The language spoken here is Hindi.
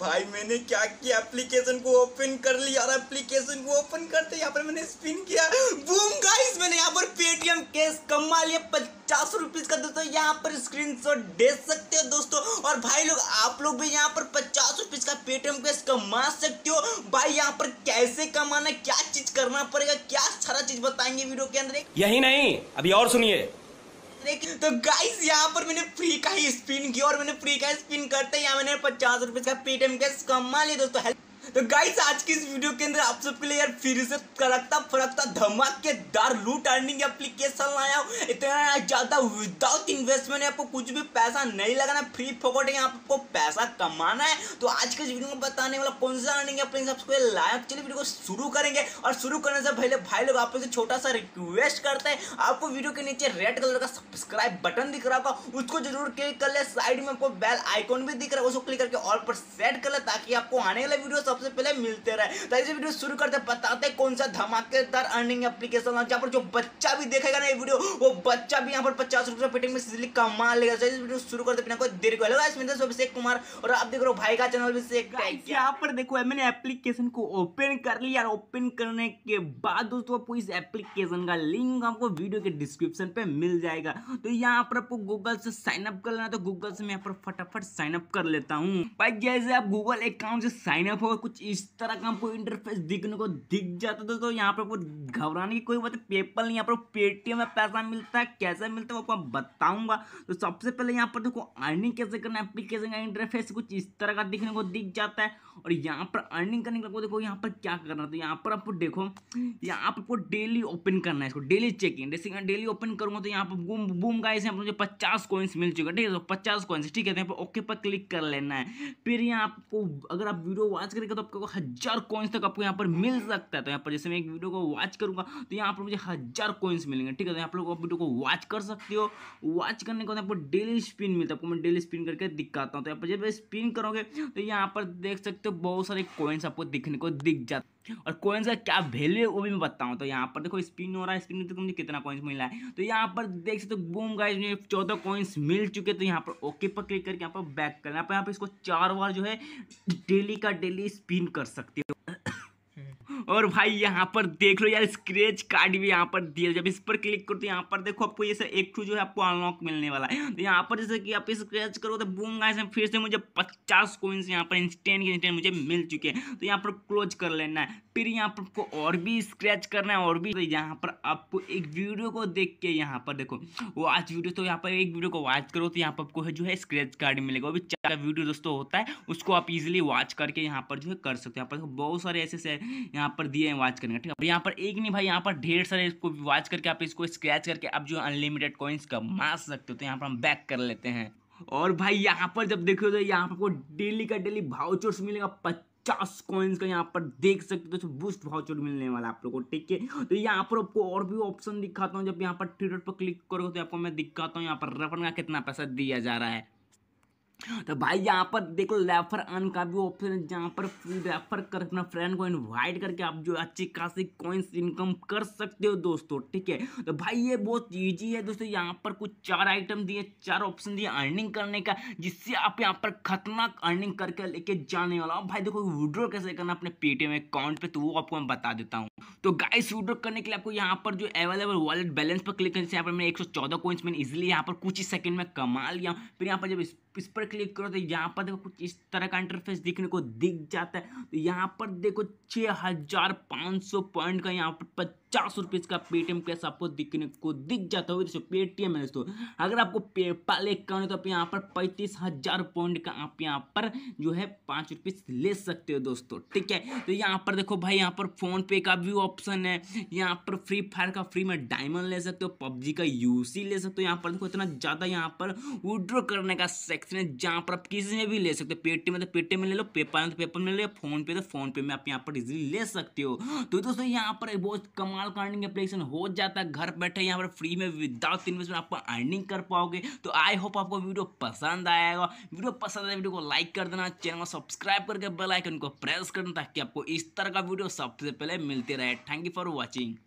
भाई मैंने क्या किया एप्लीकेशन को ओपन कर लिया और एप्लीकेशन को ओपन करते यहाँ पर मैंने स्पिन किया बूम गाइस मैंने यहाँ पर पेटीएम कैश कमा लिया पचास रुपीज का दोस्तों यहाँ पर स्क्रीन शॉट भेज सकते हो दोस्तों और भाई लोग आप लोग भी यहाँ पर पचास रुपीज का पेटीएम कैश कमा सकते हो भाई यहाँ पर कैसे कमाना क्या चीज करना पड़ेगा क्या सारा चीज बताएंगे वीडियो के अंदर यही नहीं अभी और सुनिए लेकिन तो गाइस यहाँ पर मैंने फ्री का ही स्पिन किया और मैंने फ्री का स्पिन करते यहाँ मैंने पचास रुपए का पीटीएम कैश कमा लिया दोस्तों तो गाइस आज की इस वीडियो के अंदर आप सबके लिए यार फिर से करकता फरकता धमाकेदार लूट अर्निंग एप्लीकेशन लाया हूँ इतना ज़्यादा विदाउट इन्वेस्टमेंट है आपको कुछ भी पैसा नहीं लगाना फ्री फोकट है आपको पैसा कमाना है तो आज के इस वीडियो में बताने वाला कौन सा अर्निंग एप्लीकेशन आपको लाया चलिए वीडियो को शुरू करेंगे और शुरू करने से पहले भाई लोग आपसे छोटा सा रिक्वेस्ट करते हैं आपको वीडियो के नीचे रेड कलर का सब्सक्राइब बटन दिख रहा होगा उसको जरूर क्लिक कर ले साइड में आपको बेल आइकॉन भी दिख रहा है उसको क्लिक करके ऑल पर सेट कर ले ताकि आपको आने वाला वीडियो सबसे सबसे पहले मिलते रहे तो ऐसे वीडियो शुरू करते बताते कौन सा धमाकेदार अर्निंग एप्लीकेशन है जहाँ पर जो बच्चा भी देखेगा ना ये वीडियो वो बच्चा भी यहाँ पर पचास रुपये पेटिंग में सीधे कमा लेगा तो वीडियो शुरू करते बिना कोई देर को अभिषेक कुमार और आप देख रहे हो भाई का चैनल अभिषेक यहाँ पर देखो मैंने एप्लीकेशन को ओपन कर लिया ओपन करने के बाद दोस्तों आपको इस एप्लीकेशन का लिंक आपको वीडियो के डिस्क्रिप्शन पे मिल जाएगा तो यहाँ पर आपको गूगल से साइन अप कर लेना तो गूगल से मैं यहाँ पर फटाफट साइन अप कर लेता हूँ भाई जैसे आप गूगल अकाउंट से साइन अप होगा कुछ कुछ इस तरह का आपको इंटरफेस दिखने को दिख जाता है दोस्तों यहाँ पर आपको घबराने की कोई बात है पेपल नहीं यहाँ पर पेटीएम में पैसा मिलता है कैसे मिलता है आपको बताऊंगा तो सबसे पहले यहाँ पर देखो अर्निंग कैसे करना है एप्लीकेशन का इंटरफेस कुछ इस तरह का दिखने को दिख जाता है और यहाँ पर अर्निंग करने के देखो यहाँ पर क्या करना तो यहाँ पर आपको देखो यहाँ पर आपको डेली ओपन करना है इसको डेली चेकिंग जैसे मैं डेली ओपन करूँगा तो यहाँ पर बूम बूम गाइस यहाँ पर मुझे पचास कॉइन्स मिल चुके ठीक है पचास कॉइन्स ठीक है यहाँ पर ओके पर क्लिक कर लेना है फिर यहाँ आपको अगर आप वीडियो वॉच करेंगे तो आपको हज़ार कॉइन्स तक आपको यहाँ पर मिल सकता है तो यहाँ पर जैसे मैं एक वीडियो को वॉच करूँगा तो यहाँ पर मुझे हज़ार कॉइन्स मिलेंगे ठीक है तो आप लोग आप वीडियो को वॉच कर सकते हो वॉच करने के बाद यहाँ पर डेली स्पिन मिलता है आपको मैं डेली स्पिन करके दिखाता हूँ तो यहाँ पर जब स्पिन करोगे तो यहाँ पर देख सकते हो बहुत सारे कॉइन्स आपको दिखने को दिख जाते और कोइंस का क्या वैल्यू है वो भी मैं बताऊँ तो यहाँ पर देखो स्पिन हो रहा है स्पिन में तो कितना कोइंस मिला है तो यहाँ पर देख सकते हो बूम गाइज मुझे चौदह कॉइन्स मिल चुके तो यहाँ पर ओके पर क्लिक करके यहाँ पर बैक करना यहाँ यहाँ पर इसको चार बार जो है डेली का डेली स्पिन कर सकते हो और भाई यहाँ पर देख लो यार स्क्रेच कार्ड भी यहाँ पर दिया जब इस पर क्लिक करो तो यहाँ पर देखो आपको ये सर एक टू जो है आपको अनलॉक मिलने वाला है तो यहाँ पर जैसे कि आप स्क्रेच करो तो बूम गाइस फिर से मुझे पचास कोइंस यहाँ पर इंस्टेंट इंस्टेंट मुझे मिल चुके हैं तो यहाँ पर क्लोज कर लेना है फिर यहाँ पर आपको और भी स्क्रैच करना है और भी तो यहाँ पर आपको एक वीडियो को देख के यहाँ पर देखो वॉच वीडियो तो यहाँ पर एक वीडियो को वॉच करो तो यहाँ पर आपको जो है स्क्रैच कार्ड मिलेगा अभी चार वीडियो दोस्तों होता है उसको आप इजिली वॉच करके यहाँ पर जो है कर सकते हो यहाँ पर बहुत सारे ऐसे ऐसे यहाँ पर दिए हैं वॉच करने का ठीक है यहाँ पर एक नहीं भाई यहाँ पर ढेर सारे इसको वॉच करके आप इसको स्क्रैच करके आप जो अनलिमिटेड कॉइन्स कमा सकते हो तो यहाँ पर हम बैक कर लेते हैं और भाई यहाँ पर जब देखो तो यहाँ पर आपको डेली का डेली भाउचर्स मिलेगा पचास कॉइन्स का यहाँ पर देख सकते हो तो बूस्ट वाउचर मिलने वाला आप लोग को ठीक है तो यहाँ पर आपको और भी ऑप्शन दिखाता हूँ जब यहाँ पर ट्विटर पर क्लिक करोगे तो आपको मैं दिखाता हूँ यहाँ पर रफन का कितना पैसा दिया जा रहा है तो भाई यहाँ पर देखो रेफर अन का भी ऑप्शन है जहाँ पर फ्री रेफर कर अपना फ्रेंड को इनवाइट करके आप जो अच्छी खासी कॉइन्स इनकम कर सकते हो दोस्तों ठीक है तो भाई ये बहुत ईजी है दोस्तों यहाँ पर कुछ चार आइटम दिए चार ऑप्शन दिए अर्निंग करने का जिससे आप यहाँ पर खतरनाक अर्निंग करके लेके जाने वाला भाई देखो विड्रॉ कैसे करना अपने पेटीएम अकाउंट पर तो वो आपको मैं बता देता हूँ तो गाइस विड्रॉ करने के लिए आपको यहाँ पर जो अवेलेबल वॉलेट बैलेंस पर क्लिक करने से यहाँ पर मैंने एक सौ चौदह मैंने इजिली यहाँ पर कुछ ही सेकंड में कमा लिया फिर यहाँ पर जब इस पर क्लिक करो तो यहाँ पर देखो कुछ इस तरह का इंटरफेस दिखने को दिख जाता है तो यहाँ पर देखो छः हज़ार पाँच सौ पॉइंट का यहाँ पर सौ रुपीज़ का पेटीएम कैश आपको दिखने को दिख जाता होगा दोस्तों पेटीएम है दोस्तों अगर आपको पेपाल अकाउंट है तो आप यहाँ पर पैंतीस हज़ार पॉइंट का आप यहाँ पर जो है पाँच रुपीज़ ले सकते हो दोस्तों ठीक है तो यहाँ पर देखो भाई यहाँ पर पे का भी ऑप्शन है यहाँ पर फ्री फायर का फ्री में डायमंड ले सकते हो पबजी का यूसी ले सकते हो यहाँ पर देखो इतना ज़्यादा यहाँ पर विड्रॉ करने का सेक्शन है जहाँ पर आप किसी में भी ले सकते हो पेटीएम में तो पेटीएम में ले लो पेपाल में तो पेपर में ले लो फोनपे तो फोनपे में आप यहाँ पर इजिली ले सकते हो तो दोस्तों यहाँ पर बहुत कम कमाल करने एप्लीकेशन हो जाता है घर बैठे यहाँ पर फ्री में विदाउट इन्वेस्टमेंट आपको अर्निंग कर पाओगे तो आई होप आपको वीडियो पसंद आएगा वीडियो पसंद आया वीडियो तो को लाइक कर देना चैनल को सब्सक्राइब करके बेल आइकन को प्रेस करना ताकि आपको इस तरह का वीडियो सबसे पहले मिलते रहे थैंक यू फॉर वॉचिंग